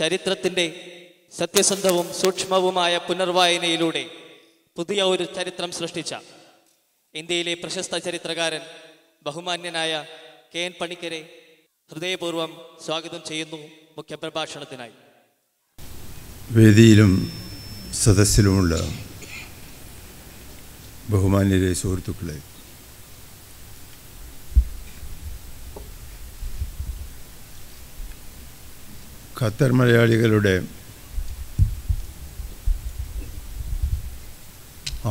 ചരിത്രത്തിൻ്റെ സത്യസന്ധവും സൂക്ഷ്മവുമായ പുനർവായനയിലൂടെ പുതിയ ഒരു ചരിത്രം സൃഷ്ടിച്ച ഇന്ത്യയിലെ പ്രശസ്ത ചരിത്രകാരൻ ബഹുമാന്യനായ കെ എൻ പണിക്കരെ ഹൃദയപൂർവ്വം സ്വാഗതം ചെയ്യുന്നു മുഖ്യപ്രഭാഷണത്തിനായി വേദിയിലും സദസ്സിലുമുള്ള ബഹുമാന്യരെ സുഹൃത്തുക്കളെ ഖത്തർ മലയാളികളുടെ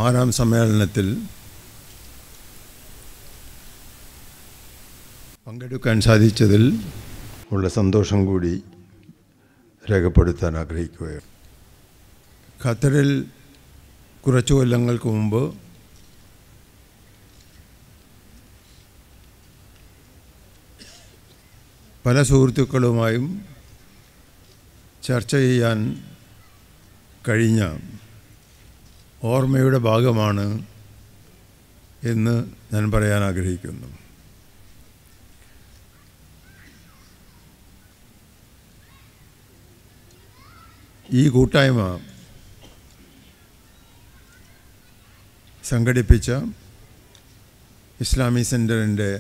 ആറാം സമ്മേളനത്തിൽ പങ്കെടുക്കാൻ സാധിച്ചതിൽ ഉള്ള സന്തോഷം കൂടി രേഖപ്പെടുത്താൻ ആഗ്രഹിക്കുകയാണ് ഖത്തറിൽ കുറച്ചു കൊല്ലങ്ങൾക്ക് മുമ്പ് പല സുഹൃത്തുക്കളുമായും ചർച്ച ചെയ്യാൻ കഴിഞ്ഞ ഓർമ്മയുടെ ഭാഗമാണ് എന്ന് ഞാൻ പറയാൻ ആഗ്രഹിക്കുന്നു ഈ കൂട്ടായ്മ സംഘടിപ്പിച്ച ഇസ്ലാമി സെൻറ്ററിൻ്റെ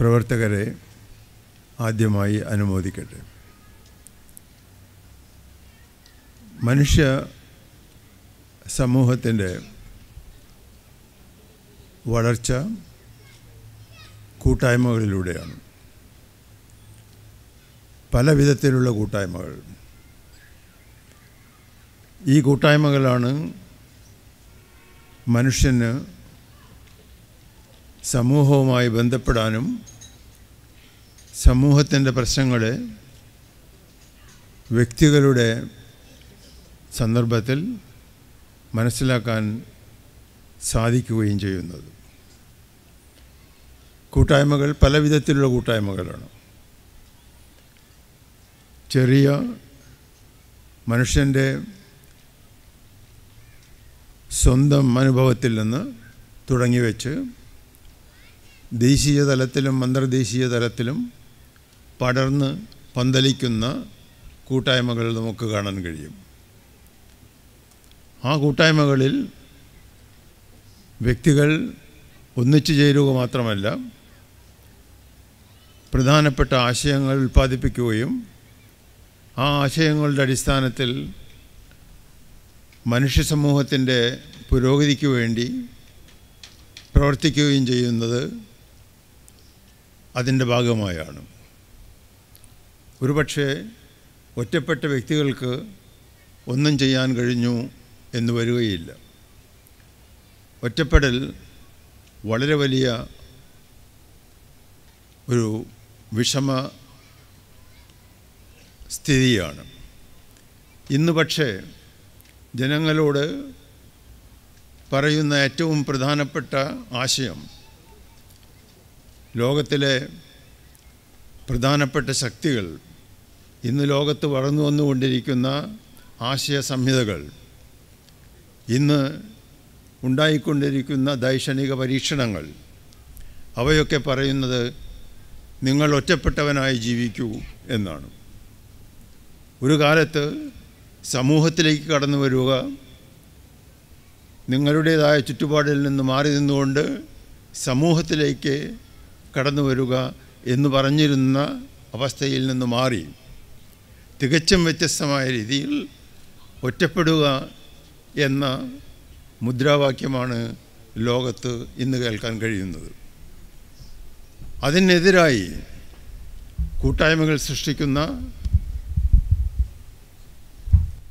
പ്രവർത്തകരെ ആദ്യമായി അനുമോദിക്കട്ടെ മനുഷ്യ സമൂഹത്തിൻ്റെ വളർച്ച കൂട്ടായ്മകളിലൂടെയാണ് പല വിധത്തിലുള്ള കൂട്ടായ്മകൾ ഈ കൂട്ടായ്മകളാണ് മനുഷ്യന് സമൂഹവുമായി ബന്ധപ്പെടാനും സമൂഹത്തിൻ്റെ പ്രശ്നങ്ങൾ വ്യക്തികളുടെ സന്ദർഭത്തിൽ മനസ്സിലാക്കാൻ സാധിക്കുകയും ചെയ്യുന്നത് കൂട്ടായ്മകൾ പല വിധത്തിലുള്ള കൂട്ടായ്മകളാണ് ചെറിയ മനുഷ്യൻ്റെ സ്വന്തം അനുഭവത്തിൽ നിന്ന് തുടങ്ങി വെച്ച് ദേശീയ തലത്തിലും അന്തർദേശീയ തലത്തിലും പടർന്ന് പന്തലിക്കുന്ന കൂട്ടായ്മകൾ നമുക്ക് കാണാൻ കഴിയും ആ കൂട്ടായ്മകളിൽ വ്യക്തികൾ ഒന്നിച്ചു ചേരുക മാത്രമല്ല പ്രധാനപ്പെട്ട ആശയങ്ങൾ ഉൽപ്പാദിപ്പിക്കുകയും ആ ആശയങ്ങളുടെ അടിസ്ഥാനത്തിൽ മനുഷ്യ സമൂഹത്തിൻ്റെ പുരോഗതിക്ക് വേണ്ടി പ്രവർത്തിക്കുകയും ചെയ്യുന്നത് അതിൻ്റെ ഭാഗമായാണ് ഒരുപക്ഷേ ഒറ്റപ്പെട്ട വ്യക്തികൾക്ക് ഒന്നും ചെയ്യാൻ കഴിഞ്ഞു എന്ന് വരികയില്ല ഒറ്റപ്പെടൽ വളരെ വലിയ ഒരു വിഷമ സ്ഥിതിയാണ് ഇന്ന് പക്ഷേ ജനങ്ങളോട് പറയുന്ന ഏറ്റവും പ്രധാനപ്പെട്ട ആശയം ലോകത്തിലെ പ്രധാനപ്പെട്ട ശക്തികൾ ഇന്ന് ലോകത്ത് വളർന്നു വന്നുകൊണ്ടിരിക്കുന്ന ആശയ സംഹിതകൾ ഇന്ന് ഉണ്ടായിക്കൊണ്ടിരിക്കുന്ന ദൈക്ഷണിക പരീക്ഷണങ്ങൾ അവയൊക്കെ പറയുന്നത് നിങ്ങൾ ഒറ്റപ്പെട്ടവനായി ജീവിക്കൂ എന്നാണ് ഒരു കാലത്ത് സമൂഹത്തിലേക്ക് കടന്നു വരിക നിങ്ങളുടേതായ ചുറ്റുപാടിൽ നിന്ന് മാറി നിന്നുകൊണ്ട് സമൂഹത്തിലേക്ക് കടന്നു വരിക എന്ന് പറഞ്ഞിരുന്ന അവസ്ഥയിൽ നിന്ന് മാറി തികച്ചും വ്യത്യസ്തമായ രീതിയിൽ ഒറ്റപ്പെടുക എന്ന മുദ്രാവാക്യമാണ് ലോകത്ത് ഇന്ന് കേൾക്കാൻ കഴിയുന്നത് അതിനെതിരായി കൂട്ടായ്മകൾ സൃഷ്ടിക്കുന്ന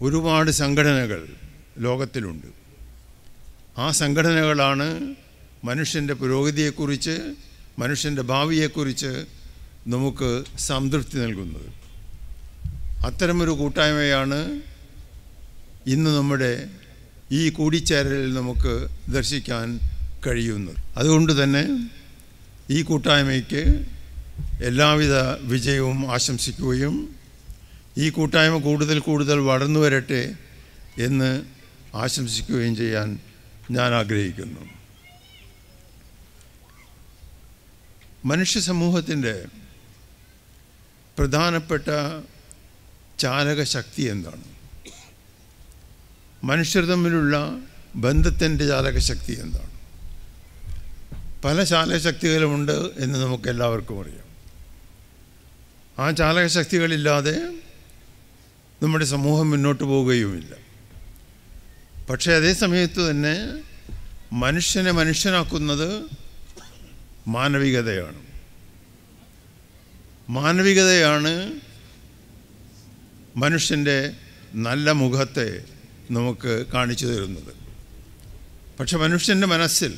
ഒരുപാട് സംഘടനകൾ ലോകത്തിലുണ്ട് ആ സംഘടനകളാണ് മനുഷ്യൻ്റെ പുരോഗതിയെക്കുറിച്ച് മനുഷ്യൻ്റെ ഭാവിയെക്കുറിച്ച് നമുക്ക് സംതൃപ്തി നൽകുന്നത് അത്തരമൊരു കൂട്ടായ്മയാണ് ഇന്ന് നമ്മുടെ ഈ കൂടിച്ചേരലിൽ നമുക്ക് ദർശിക്കാൻ കഴിയുന്നത് അതുകൊണ്ട് തന്നെ ഈ കൂട്ടായ്മയ്ക്ക് എല്ലാവിധ വിജയവും ആശംസിക്കുകയും ഈ കൂട്ടായ്മ കൂടുതൽ കൂടുതൽ വളർന്നു വരട്ടെ എന്ന് ആശംസിക്കുകയും ചെയ്യാൻ ഞാൻ ആഗ്രഹിക്കുന്നു മനുഷ്യ സമൂഹത്തിൻ്റെ പ്രധാനപ്പെട്ട ചാലകശക്തി എന്താണ് മനുഷ്യർ തമ്മിലുള്ള ബന്ധത്തിൻ്റെ ചാലകശക്തി എന്താണ് പല ചാലകശക്തികളുമുണ്ട് എന്ന് നമുക്ക് എല്ലാവർക്കും അറിയാം ആ ചാലകശക്തികളില്ലാതെ നമ്മുടെ സമൂഹം മുന്നോട്ട് പോവുകയുമില്ല പക്ഷേ അതേ സമയത്ത് തന്നെ മനുഷ്യനെ മനുഷ്യനാക്കുന്നത് മാനവികതയാണ് മാനവികതയാണ് മനുഷ്യൻ്റെ നല്ല മുഖത്തെ നമുക്ക് കാണിച്ചു തരുന്നത് പക്ഷെ മനുഷ്യൻ്റെ മനസ്സിൽ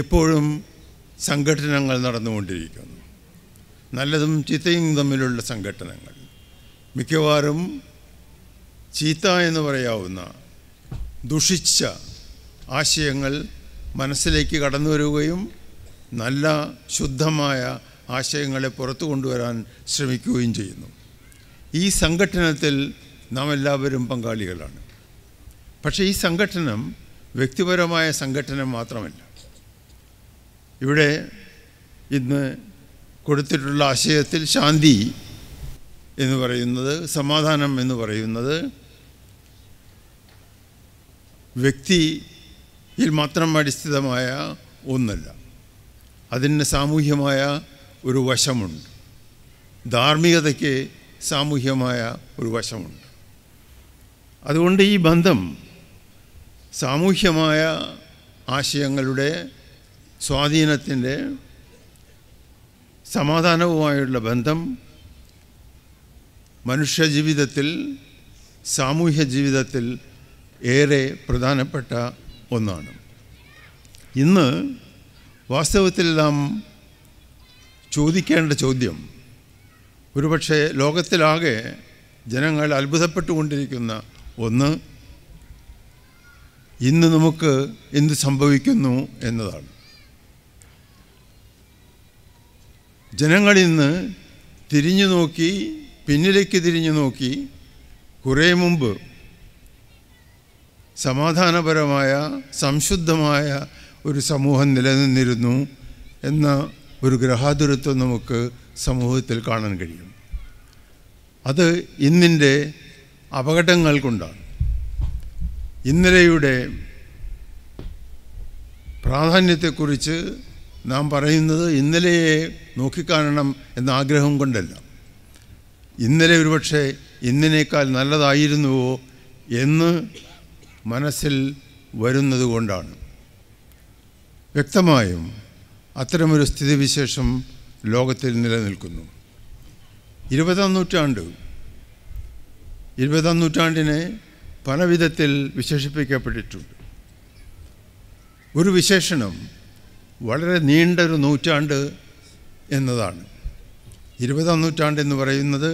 എപ്പോഴും സംഘടനങ്ങൾ നടന്നുകൊണ്ടിരിക്കുന്നു നല്ലതും ചീത്തയും തമ്മിലുള്ള സംഘടനകൾ മിക്കവാറും ചീത്ത എന്ന് പറയാവുന്ന ദുഷിച്ച ആശയങ്ങൾ മനസ്സിലേക്ക് കടന്നു വരികയും നല്ല ശുദ്ധമായ ആശയങ്ങളെ പുറത്തു കൊണ്ടുവരാൻ ശ്രമിക്കുകയും ചെയ്യുന്നു ഈ സംഘടനത്തിൽ നാം എല്ലാവരും പങ്കാളികളാണ് പക്ഷേ ഈ സംഘടനം വ്യക്തിപരമായ സംഘടന മാത്രമല്ല ഇവിടെ ഇന്ന് കൊടുത്തിട്ടുള്ള ആശയത്തിൽ ശാന്തി എന്ന് പറയുന്നത് സമാധാനം എന്ന് പറയുന്നത് വ്യക്തിയിൽ മാത്രം അടിസ്ഥിതമായ ഒന്നല്ല അതിന് സാമൂഹ്യമായ ഒരു വശമുണ്ട് ധാർമ്മികതയ്ക്ക് സാമൂഹ്യമായ ഒരു വശമുണ്ട് അതുകൊണ്ട് ഈ ബന്ധം സാമൂഹ്യമായ ആശയങ്ങളുടെ സ്വാധീനത്തിൻ്റെ സമാധാനവുമായുള്ള ബന്ധം മനുഷ്യജീവിതത്തിൽ സാമൂഹ്യ ജീവിതത്തിൽ ഏറെ പ്രധാനപ്പെട്ട ഒന്നാണ് ഇന്ന് വാസ്തവത്തിൽ നാം ചോദിക്കേണ്ട ചോദ്യം ഒരുപക്ഷെ ലോകത്തിലാകെ ജനങ്ങൾ അത്ഭുതപ്പെട്ടുകൊണ്ടിരിക്കുന്ന ഒന്ന് ഇന്ന് നമുക്ക് എന്ത് സംഭവിക്കുന്നു എന്നതാണ് ജനങ്ങളിന്ന് തിരിഞ്ഞു നോക്കി പിന്നിലേക്ക് തിരിഞ്ഞു നോക്കി കുറേ മുമ്പ് സമാധാനപരമായ സംശുദ്ധമായ ഒരു സമൂഹം നിലനിന്നിരുന്നു എന്ന ഒരു ഗ്രഹാതുരത്വം നമുക്ക് സമൂഹത്തിൽ കാണാൻ കഴിയും അത് ഇന്നിൻ്റെ അപകടങ്ങൾ കൊണ്ടാണ് ഇന്നലെയുടെ പ്രാധാന്യത്തെക്കുറിച്ച് നാം പറയുന്നത് ഇന്നലെയെ നോക്കിക്കാണണം എന്ന ആഗ്രഹം കൊണ്ടല്ല ഇന്നലെ ഒരുപക്ഷെ ഇന്നിനേക്കാൾ നല്ലതായിരുന്നുവോ എന്ന് മനസ്സിൽ വരുന്നത് കൊണ്ടാണ് വ്യക്തമായും അത്തരമൊരു സ്ഥിതിവിശേഷം ലോകത്തിൽ നിലനിൽക്കുന്നു ഇരുപതാം നൂറ്റാണ്ട് ഇരുപതാം നൂറ്റാണ്ടിനെ പല വിധത്തിൽ വിശേഷിപ്പിക്കപ്പെട്ടിട്ടുണ്ട് ഒരു വിശേഷണം വളരെ നീണ്ടൊരു നൂറ്റാണ്ട് എന്നതാണ് ഇരുപതാം നൂറ്റാണ്ട് എന്ന് പറയുന്നത്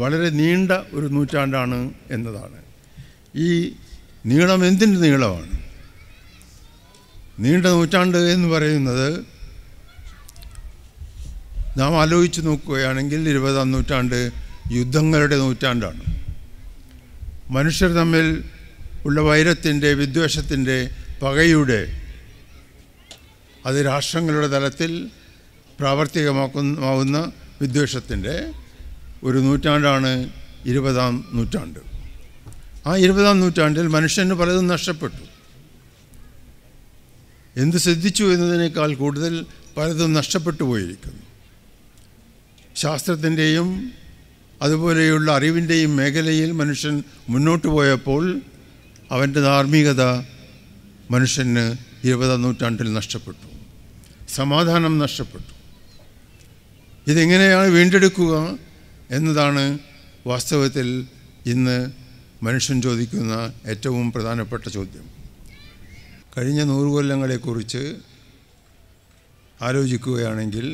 വളരെ നീണ്ട ഒരു നൂറ്റാണ്ടാണ് എന്നതാണ് ഈ നീളം എന്തിൻ്റെ നീളമാണ് നീണ്ട നൂറ്റാണ്ട് എന്ന് പറയുന്നത് നാം ആലോചിച്ച് നോക്കുകയാണെങ്കിൽ ഇരുപതാം നൂറ്റാണ്ട് യുദ്ധങ്ങളുടെ നൂറ്റാണ്ടാണ് മനുഷ്യർ തമ്മിൽ ഉള്ള വൈരത്തിൻ്റെ വിദ്വേഷത്തിൻ്റെ പകയുടെ അത് രാഷ്ട്രങ്ങളുടെ തലത്തിൽ പ്രാവർത്തികമാക്കുന്ന വിദ്വേഷത്തിൻ്റെ ഒരു നൂറ്റാണ്ടാണ് ഇരുപതാം നൂറ്റാണ്ട് ആ ഇരുപതാം നൂറ്റാണ്ടിൽ മനുഷ്യന് പലതും നഷ്ടപ്പെട്ടു എന്ത് സിദ്ധിച്ചു എന്നതിനേക്കാൾ കൂടുതൽ പലതും നഷ്ടപ്പെട്ടു പോയിരിക്കുന്നു ശാസ്ത്രത്തിൻ്റെയും അതുപോലെയുള്ള അറിവിൻ്റെയും മേഖലയിൽ മനുഷ്യൻ മുന്നോട്ട് പോയപ്പോൾ അവൻ്റെ ധാർമ്മികത മനുഷ്യന് ഇരുപതാം നൂറ്റാണ്ടിൽ നഷ്ടപ്പെട്ടു സമാധാനം നഷ്ടപ്പെട്ടു ഇതെങ്ങനെയാണ് വീണ്ടെടുക്കുക എന്നതാണ് വാസ്തവത്തിൽ ഇന്ന് മനുഷ്യൻ ചോദിക്കുന്ന ഏറ്റവും പ്രധാനപ്പെട്ട ചോദ്യം കഴിഞ്ഞ നൂറുകൊല്ലങ്ങളെക്കുറിച്ച് ആലോചിക്കുകയാണെങ്കിൽ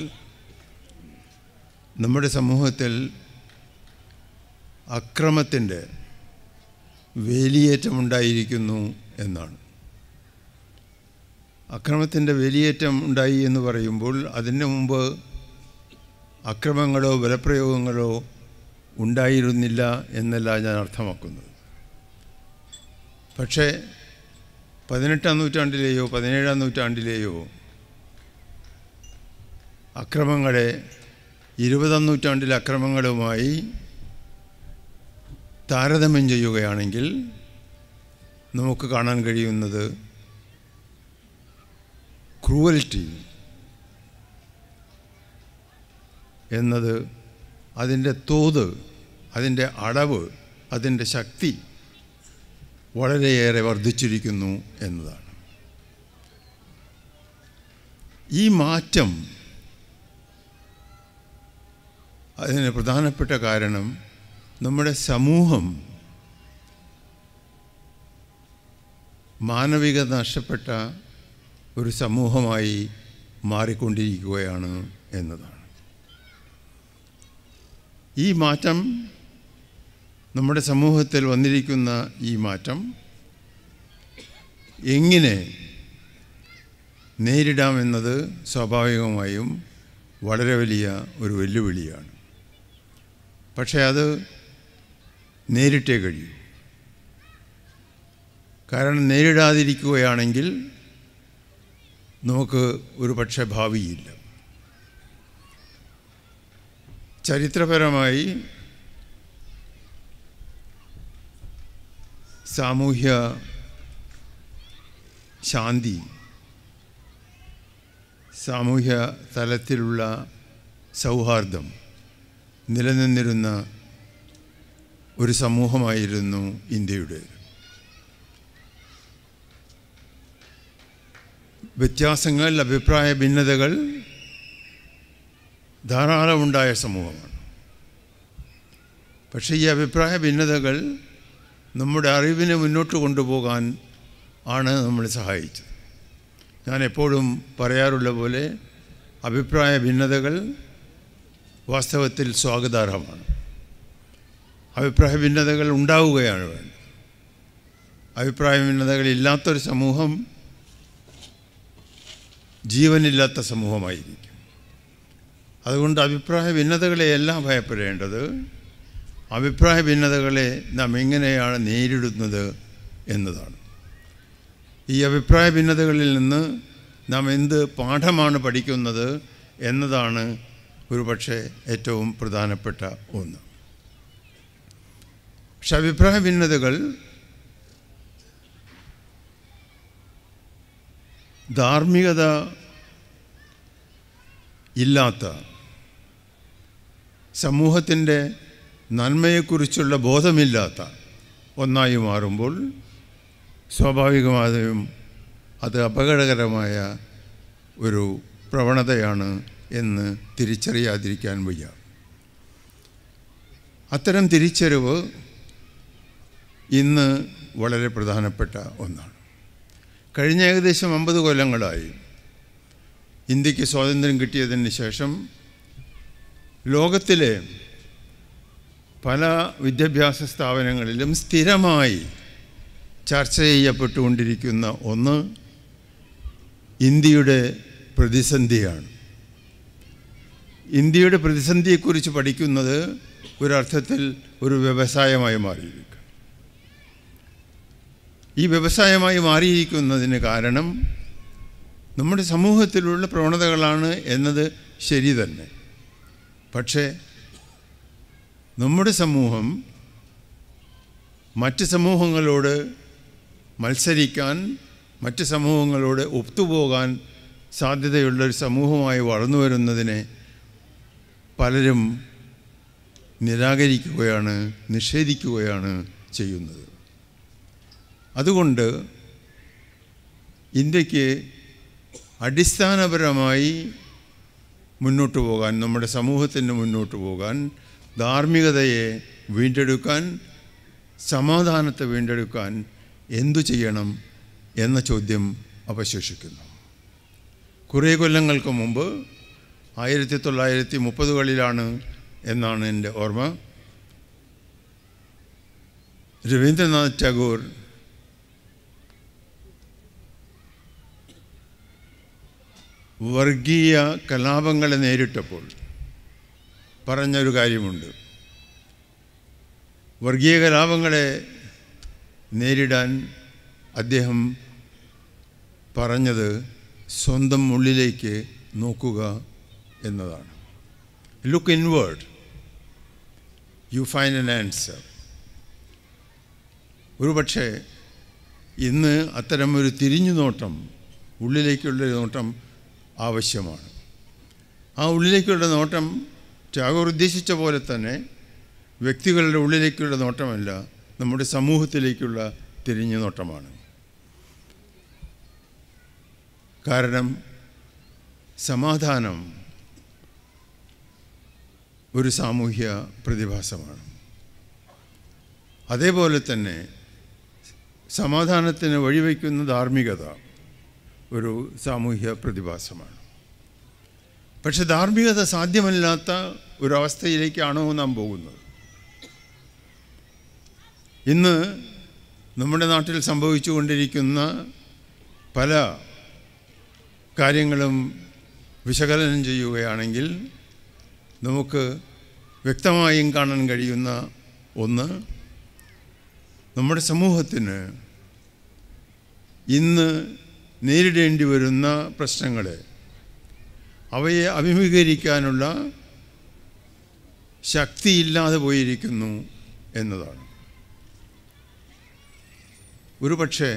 നമ്മുടെ സമൂഹത്തിൽ അക്രമത്തിൻ്റെ വേലിയേറ്റമുണ്ടായിരിക്കുന്നു എന്നാണ് അക്രമത്തിൻ്റെ വേലിയേറ്റം ഉണ്ടായി എന്ന് പറയുമ്പോൾ അതിന് മുമ്പ് അക്രമങ്ങളോ ബലപ്രയോഗങ്ങളോ ഉണ്ടായിരുന്നില്ല എന്നല്ല ഞാൻ അർത്ഥമാക്കുന്നത് പക്ഷേ പതിനെട്ടാം നൂറ്റാണ്ടിലെയോ പതിനേഴാം നൂറ്റാണ്ടിലെയോ അക്രമങ്ങളെ ഇരുപതാം നൂറ്റാണ്ടിലെ അക്രമങ്ങളുമായി താരതമ്യം ചെയ്യുകയാണെങ്കിൽ നമുക്ക് കാണാൻ കഴിയുന്നത് ക്രൂവൽറ്റി എന്നത് അതിൻ്റെ തോത് അതിൻ്റെ അടവ് അതിൻ്റെ ശക്തി വളരെയേറെ വർദ്ധിച്ചിരിക്കുന്നു എന്നതാണ് ഈ മാറ്റം അതിന് പ്രധാനപ്പെട്ട കാരണം നമ്മുടെ സമൂഹം മാനവികത നഷ്ടപ്പെട്ട ഒരു സമൂഹമായി മാറിക്കൊണ്ടിരിക്കുകയാണ് എന്നതാണ് ഈ മാറ്റം നമ്മുടെ സമൂഹത്തിൽ വന്നിരിക്കുന്ന ഈ മാറ്റം എങ്ങനെ നേരിടാമെന്നത് സ്വാഭാവികമായും വളരെ വലിയ ഒരു വെല്ലുവിളിയാണ് പക്ഷേ അത് നേരിട്ടേ കഴിയൂ കാരണം നേരിടാതിരിക്കുകയാണെങ്കിൽ നമുക്ക് ഒരു പക്ഷേ ഭാവിയില്ല ചരിത്രപരമായി സാമൂഹ്യ ശാന്തി സാമൂഹ്യ തലത്തിലുള്ള സൗഹാർദ്ദം നിലനിന്നിരുന്ന ഒരു സമൂഹമായിരുന്നു ഇന്ത്യയുടെ വ്യത്യാസങ്ങൾ അഭിപ്രായ ഭിന്നതകൾ ധാരാളം ഉണ്ടായ സമൂഹമാണ് പക്ഷേ ഈ അഭിപ്രായ ഭിന്നതകൾ നമ്മുടെ അറിവിനെ മുന്നോട്ട് കൊണ്ടുപോകാൻ ആണ് നമ്മളെ സഹായിച്ചത് ഞാൻ എപ്പോഴും പറയാറുള്ള പോലെ അഭിപ്രായ ഭിന്നതകൾ വാസ്തവത്തിൽ സ്വാഗതാർഹമാണ് അഭിപ്രായ ഭിന്നതകൾ ഉണ്ടാവുകയാണ് വേണ്ടത് അഭിപ്രായ ഭിന്നതകളില്ലാത്തൊരു സമൂഹം ജീവനില്ലാത്ത സമൂഹമായിരിക്കും അതുകൊണ്ട് അഭിപ്രായ ഭിന്നതകളെയെല്ലാം ഭയപ്പെടേണ്ടത് അഭിപ്രായ ഭിന്നതകളെ നാം എങ്ങനെയാണ് നേരിടുന്നത് എന്നതാണ് ഈ അഭിപ്രായ ഭിന്നതകളിൽ നിന്ന് നാം എന്ത് പാഠമാണ് പഠിക്കുന്നത് എന്നതാണ് ഒരുപക്ഷെ ഏറ്റവും പ്രധാനപ്പെട്ട ഒന്ന് പക്ഷെ അഭിപ്രായ ഭിന്നതകൾ ധാർമ്മികത ഇല്ലാത്ത സമൂഹത്തിൻ്റെ നന്മയെക്കുറിച്ചുള്ള ബോധമില്ലാത്ത ഒന്നായി മാറുമ്പോൾ സ്വാഭാവികമായും അത് അപകടകരമായ ഒരു പ്രവണതയാണ് എന്ന് തിരിച്ചറിയാതിരിക്കാൻ വയ്യ അത്തരം തിരിച്ചറിവ് ഇന്ന് വളരെ പ്രധാനപ്പെട്ട ഒന്നാണ് കഴിഞ്ഞ ഏകദേശം അമ്പത് കൊല്ലങ്ങളായി ഇന്ത്യക്ക് സ്വാതന്ത്ര്യം കിട്ടിയതിന് ശേഷം ലോകത്തിലെ പല വിദ്യാഭ്യാസ സ്ഥാപനങ്ങളിലും സ്ഥിരമായി ചർച്ച ചെയ്യപ്പെട്ടുകൊണ്ടിരിക്കുന്ന ഒന്ന് ഇന്ത്യയുടെ പ്രതിസന്ധിയാണ് ഇന്ത്യയുടെ പ്രതിസന്ധിയെക്കുറിച്ച് പഠിക്കുന്നത് ഒരർത്ഥത്തിൽ ഒരു വ്യവസായമായി മാറിയിരിക്കും ഈ വ്യവസായമായി മാറിയിരിക്കുന്നതിന് കാരണം നമ്മുടെ സമൂഹത്തിലുള്ള പ്രവണതകളാണ് എന്നത് ശരി തന്നെ പക്ഷേ നമ്മുടെ സമൂഹം മറ്റ് സമൂഹങ്ങളോട് മത്സരിക്കാൻ മറ്റ് സമൂഹങ്ങളോട് ഒത്തുപോകാൻ സാധ്യതയുള്ള ഒരു സമൂഹമായി വളർന്നു വരുന്നതിനെ പലരും നിരാകരിക്കുകയാണ് നിഷേധിക്കുകയാണ് ചെയ്യുന്നത് അതുകൊണ്ട് ഇന്ത്യക്ക് അടിസ്ഥാനപരമായി മുന്നോട്ട് പോകാൻ നമ്മുടെ സമൂഹത്തിന് മുന്നോട്ട് പോകാൻ ധാർമ്മികതയെ വീണ്ടെടുക്കാൻ സമാധാനത്തെ വീണ്ടെടുക്കാൻ എന്തു ചെയ്യണം എന്ന ചോദ്യം അവശേഷിക്കുന്നു കുറേ കൊല്ലങ്ങൾക്ക് മുമ്പ് ആയിരത്തി തൊള്ളായിരത്തി മുപ്പതുകളിലാണ് എന്നാണ് എൻ്റെ ഓർമ്മ രവീന്ദ്രനാഥ് ടാഗോർ വർഗീയ കലാപങ്ങളെ നേരിട്ടപ്പോൾ പറഞ്ഞൊരു കാര്യമുണ്ട് വർഗീയ കലാപങ്ങളെ നേരിടാൻ അദ്ദേഹം പറഞ്ഞത് സ്വന്തം ഉള്ളിലേക്ക് നോക്കുക എന്നതാണ് look inward you find an answer പക്ഷേ ഇന്ന് അത്തരം ഒരു തിരിഞ്ഞു നോട്ടം ഉള്ളിലേക്കുള്ള ഒരു നോട്ടം ആവശ്യമാണ് ആ ഉള്ളിലേക്കുള്ള നോട്ടം ടാഗോർ ഉദ്ദേശിച്ച പോലെ തന്നെ വ്യക്തികളുടെ ഉള്ളിലേക്കുള്ള നോട്ടമല്ല നമ്മുടെ സമൂഹത്തിലേക്കുള്ള തിരിഞ്ഞു നോട്ടമാണ് കാരണം സമാധാനം ഒരു സാമൂഹ്യ പ്രതിഭാസമാണ് അതേപോലെ തന്നെ സമാധാനത്തിന് വഴിവെക്കുന്ന ധാർമ്മികത ഒരു സാമൂഹ്യ പ്രതിഭാസമാണ് പക്ഷെ ധാർമ്മികത സാധ്യമല്ലാത്ത ഒരവസ്ഥയിലേക്കാണോ നാം പോകുന്നത് ഇന്ന് നമ്മുടെ നാട്ടിൽ സംഭവിച്ചുകൊണ്ടിരിക്കുന്ന പല കാര്യങ്ങളും വിശകലനം ചെയ്യുകയാണെങ്കിൽ നമുക്ക് വ്യക്തമായും കാണാൻ കഴിയുന്ന ഒന്ന് നമ്മുടെ സമൂഹത്തിന് ഇന്ന് നേരിടേണ്ടി വരുന്ന പ്രശ്നങ്ങളെ അവയെ അഭിമുഖീകരിക്കാനുള്ള ശക്തിയില്ലാതെ പോയിരിക്കുന്നു എന്നതാണ് ഒരു പക്ഷേ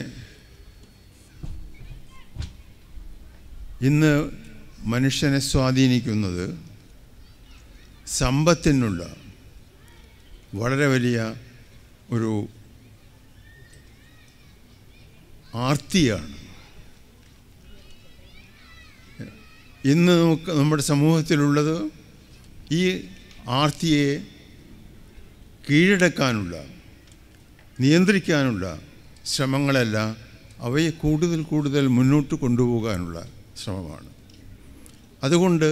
ഇന്ന് മനുഷ്യനെ സ്വാധീനിക്കുന്നത് സമ്പത്തിനുള്ള വളരെ വലിയ ഒരു ആർത്തിയാണ് ഇന്ന് നമുക്ക് നമ്മുടെ സമൂഹത്തിലുള്ളത് ഈ ആർത്തിയെ കീഴടക്കാനുള്ള നിയന്ത്രിക്കാനുള്ള ശ്രമങ്ങളല്ല അവയെ കൂടുതൽ കൂടുതൽ മുന്നോട്ട് കൊണ്ടുപോകാനുള്ള ശ്രമമാണ് അതുകൊണ്ട്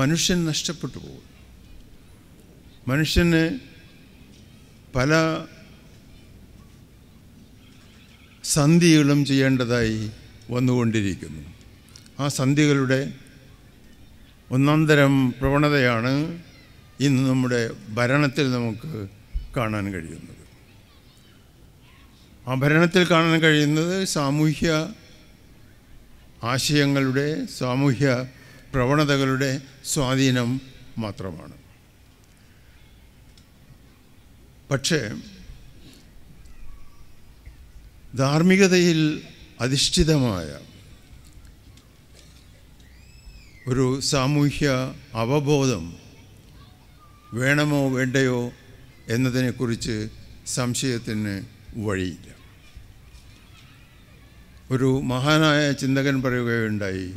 മനുഷ്യൻ നഷ്ടപ്പെട്ടു പോകും മനുഷ്യന് പല സന്ധികളും ചെയ്യേണ്ടതായി വന്നുകൊണ്ടിരിക്കുന്നു ആ സന്ധികളുടെ ഒന്നാന്തരം പ്രവണതയാണ് ഇന്ന് നമ്മുടെ ഭരണത്തിൽ നമുക്ക് കാണാൻ കഴിയുന്നത് ആ ഭരണത്തിൽ കാണാൻ കഴിയുന്നത് സാമൂഹ്യ ആശയങ്ങളുടെ സാമൂഹ്യ പ്രവണതകളുടെ സ്വാധീനം മാത്രമാണ് പക്ഷേ ധാർമ്മികതയിൽ അധിഷ്ഠിതമായ ഒരു സാമൂഹ്യ അവബോധം വേണമോ വേണ്ടയോ എന്നതിനെക്കുറിച്ച് സംശയത്തിന് വഴിയില്ല ഒരു മഹാനായ ചിന്തകൻ പറയുകയുണ്ടായി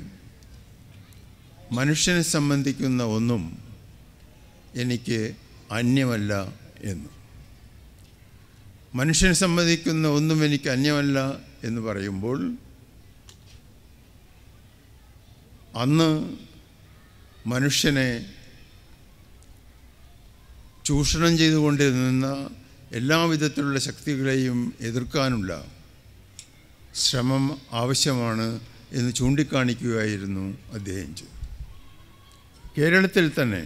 മനുഷ്യനെ സംബന്ധിക്കുന്ന ഒന്നും എനിക്ക് അന്യമല്ല എന്ന് മനുഷ്യൻ സമ്മതിക്കുന്ന ഒന്നും എനിക്ക് അന്യമല്ല എന്ന് പറയുമ്പോൾ അന്ന് മനുഷ്യനെ ചൂഷണം ചെയ്തുകൊണ്ടിരുന്ന എല്ലാവിധത്തിലുള്ള ശക്തികളെയും എതിർക്കാനുള്ള ശ്രമം ആവശ്യമാണ് എന്ന് ചൂണ്ടിക്കാണിക്കുകയായിരുന്നു അദ്ദേഹം ചെയ്തു കേരളത്തിൽ തന്നെ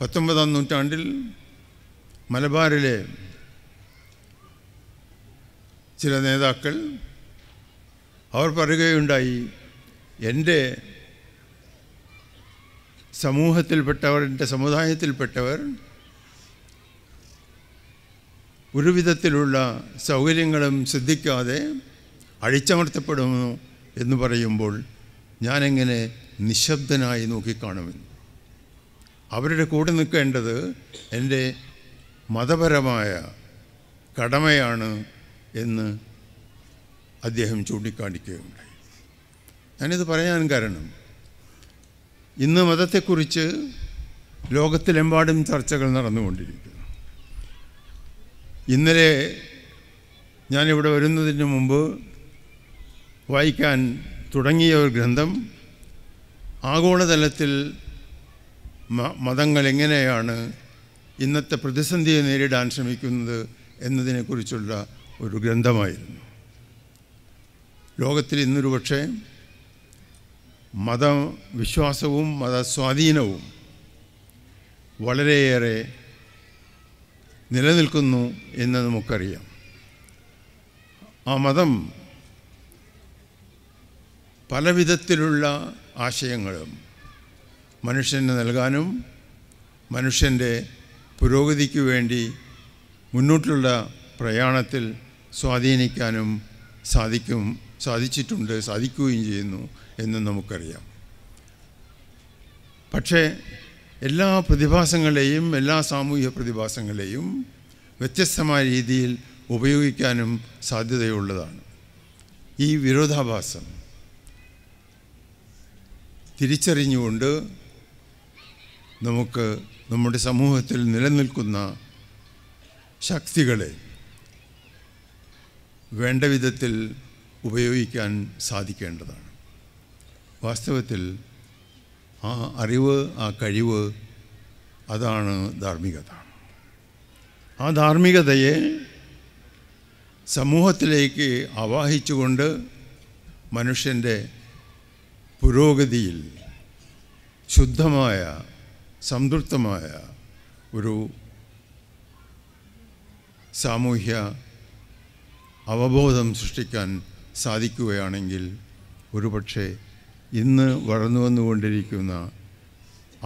പത്തൊമ്പതാം നൂറ്റാണ്ടിൽ മലബാറിലെ ചില നേതാക്കൾ അവർ പറയുകയുണ്ടായി എൻ്റെ സമൂഹത്തിൽപ്പെട്ടവർ എൻ്റെ സമുദായത്തിൽപ്പെട്ടവർ ഒരുവിധത്തിലുള്ള സൗകര്യങ്ങളും ശ്രദ്ധിക്കാതെ അഴിച്ചമർത്തപ്പെടുന്നു എന്ന് പറയുമ്പോൾ ഞാനെങ്ങനെ നിശബ്ദനായി നോക്കിക്കാണുമെന്ന് അവരുടെ കൂടെ നിൽക്കേണ്ടത് എൻ്റെ മതപരമായ കടമയാണ് എന്ന് അദ്ദേഹം ചൂണ്ടിക്കാണിക്കുകയുണ്ടായി ഞാനിത് പറയാൻ കാരണം ഇന്ന് മതത്തെക്കുറിച്ച് ലോകത്തിലെമ്പാടും ചർച്ചകൾ നടന്നുകൊണ്ടിരിക്കുന്നു ഇന്നലെ ഞാനിവിടെ വരുന്നതിന് മുമ്പ് വായിക്കാൻ തുടങ്ങിയ ഒരു ഗ്രന്ഥം ആഗോളതലത്തിൽ മതങ്ങൾ എങ്ങനെയാണ് ഇന്നത്തെ പ്രതിസന്ധിയെ നേരിടാൻ ശ്രമിക്കുന്നത് എന്നതിനെക്കുറിച്ചുള്ള ഒരു ഗ്രന്ഥമായിരുന്നു ലോകത്തിൽ ഇന്നൊരു പക്ഷേ മതവിശ്വാസവും മതസ്വാധീനവും വളരെയേറെ നിലനിൽക്കുന്നു എന്ന് നമുക്കറിയാം ആ മതം പല വിധത്തിലുള്ള ആശയങ്ങളും മനുഷ്യന് നൽകാനും മനുഷ്യൻ്റെ പുരോഗതിക്ക് വേണ്ടി മുന്നോട്ടുള്ള പ്രയാണത്തിൽ സ്വാധീനിക്കാനും സാധിക്കും സാധിച്ചിട്ടുണ്ട് സാധിക്കുകയും ചെയ്യുന്നു എന്ന് നമുക്കറിയാം പക്ഷേ എല്ലാ പ്രതിഭാസങ്ങളെയും എല്ലാ സാമൂഹ്യ പ്രതിഭാസങ്ങളെയും വ്യത്യസ്തമായ രീതിയിൽ ഉപയോഗിക്കാനും സാധ്യതയുള്ളതാണ് ഈ വിരോധാഭാസം തിരിച്ചറിഞ്ഞുകൊണ്ട് നമുക്ക് നമ്മുടെ സമൂഹത്തിൽ നിലനിൽക്കുന്ന ശക്തികളെ വേണ്ട വിധത്തിൽ ഉപയോഗിക്കാൻ സാധിക്കേണ്ടതാണ് വാസ്തവത്തിൽ ആ അറിവ് ആ കഴിവ് അതാണ് ധാർമ്മികത ആ ധാർമ്മികതയെ സമൂഹത്തിലേക്ക് ആവാഹിച്ചുകൊണ്ട് മനുഷ്യൻ്റെ പുരോഗതിയിൽ ശുദ്ധമായ സംതൃപ്തമായ ഒരു സാമൂഹ്യ അവബോധം സൃഷ്ടിക്കാൻ സാധിക്കുകയാണെങ്കിൽ ഒരുപക്ഷെ ഇന്ന് വളർന്നു വന്നുകൊണ്ടിരിക്കുന്ന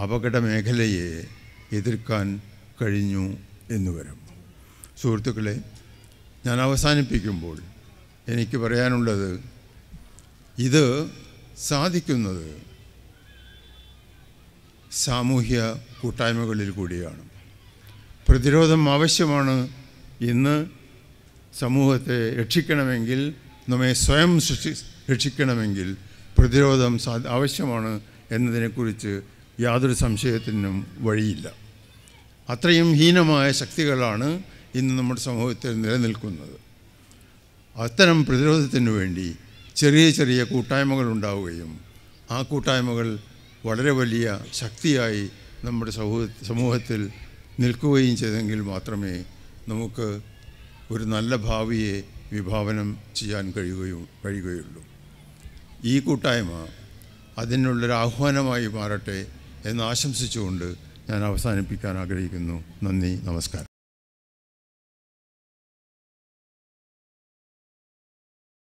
അപകട മേഖലയെ എതിർക്കാൻ കഴിഞ്ഞു എന്ന് വരും സുഹൃത്തുക്കളെ ഞാൻ അവസാനിപ്പിക്കുമ്പോൾ എനിക്ക് പറയാനുള്ളത് ഇത് സാധിക്കുന്നത് സാമൂഹ്യ കൂട്ടായ്മകളിൽ കൂടിയാണ് പ്രതിരോധം ആവശ്യമാണ് ഇന്ന് സമൂഹത്തെ രക്ഷിക്കണമെങ്കിൽ നമ്മെ സ്വയം സൃഷ്ടി രക്ഷിക്കണമെങ്കിൽ പ്രതിരോധം സാ ആവശ്യമാണ് എന്നതിനെക്കുറിച്ച് യാതൊരു സംശയത്തിനും വഴിയില്ല അത്രയും ഹീനമായ ശക്തികളാണ് ഇന്ന് നമ്മുടെ സമൂഹത്തിൽ നിലനിൽക്കുന്നത് അത്തരം പ്രതിരോധത്തിനു വേണ്ടി ചെറിയ ചെറിയ കൂട്ടായ്മകൾ ഉണ്ടാവുകയും ആ കൂട്ടായ്മകൾ വളരെ വലിയ ശക്തിയായി നമ്മുടെ സമൂഹ സമൂഹത്തിൽ നിൽക്കുകയും ചെയ്തെങ്കിൽ മാത്രമേ നമുക്ക് ഒരു നല്ല ഭാവിയെ വിഭാവനം ചെയ്യാൻ കഴിയുകയും കഴിയുകയുള്ളൂ ഈ കൂട്ടായ്മ അതിനുള്ളൊരു ആഹ്വാനമായി മാറട്ടെ എന്ന് ആശംസിച്ചുകൊണ്ട് ഞാൻ അവസാനിപ്പിക്കാൻ ആഗ്രഹിക്കുന്നു നന്ദി നമസ്കാരം